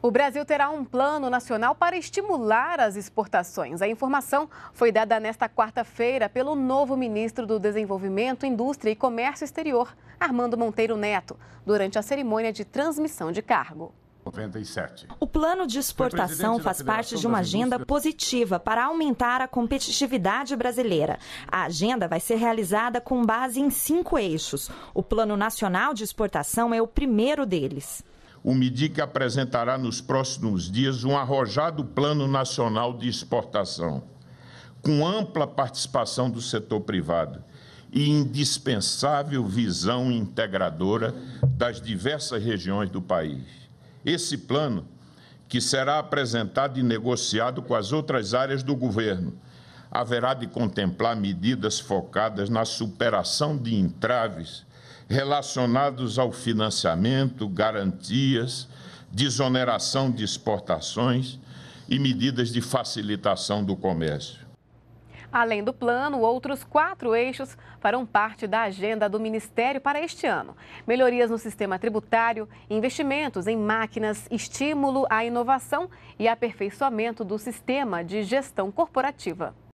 O Brasil terá um plano nacional para estimular as exportações. A informação foi dada nesta quarta-feira pelo novo ministro do Desenvolvimento, Indústria e Comércio Exterior, Armando Monteiro Neto, durante a cerimônia de transmissão de cargo. 97. O plano de exportação faz parte de uma agenda positiva para aumentar a competitividade brasileira. A agenda vai ser realizada com base em cinco eixos. O Plano Nacional de Exportação é o primeiro deles o MIDIC apresentará nos próximos dias um arrojado Plano Nacional de Exportação, com ampla participação do setor privado e indispensável visão integradora das diversas regiões do país. Esse plano, que será apresentado e negociado com as outras áreas do governo, haverá de contemplar medidas focadas na superação de entraves relacionados ao financiamento, garantias, desoneração de exportações e medidas de facilitação do comércio. Além do plano, outros quatro eixos farão parte da agenda do Ministério para este ano: melhorias no sistema tributário, investimentos em máquinas, estímulo à inovação e aperfeiçoamento do sistema de gestão corporativa.